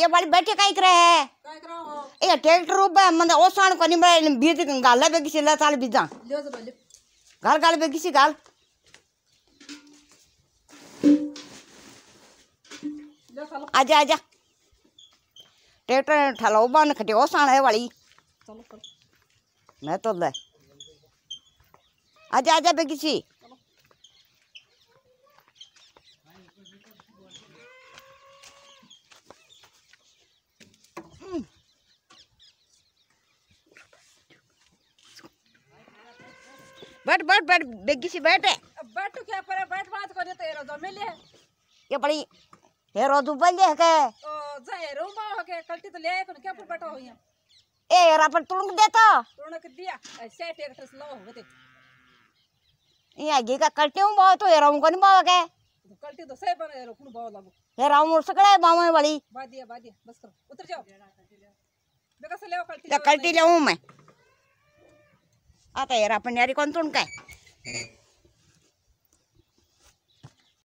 ये बड़ी बैठे कहीं करे है ये ट्रैक्टर रूप है मतलब ओ सान को निमरा बीज गाल है बेकी सिला साल बीज जा गाल गाल बेकी गाल आजा आजा ट्रैक्टर ने ठाला ओ खटे ओ है वाली मैं तो ले आजा आजा बेकी बैठ बैठ बैठ बेगी सी बैठ बैठ क्या करे बैठ बात करे तो हेरो दो मिले ये बड़ी हेरो दो बल है के ओ जाए रो मा हो के कलटी तो ले को क्या पर बैठो हो यहां ए यार अपन तुणक देता तुणक तो। दिया ऐसे ट्रैक्टर स्लो हो गए ये आगे का कलटी हूं बहुत तो हेराऊं को नहीं बावा के तो कलटी तो सही पर हेरो रोकनु बा लागो हेराऊं सकड़े बावे वाली बादिया बादिया बस करो उतर जाओ बेका से लेओ ले कलटी लेऊं मैं apa ya rapenyari kontrun kayak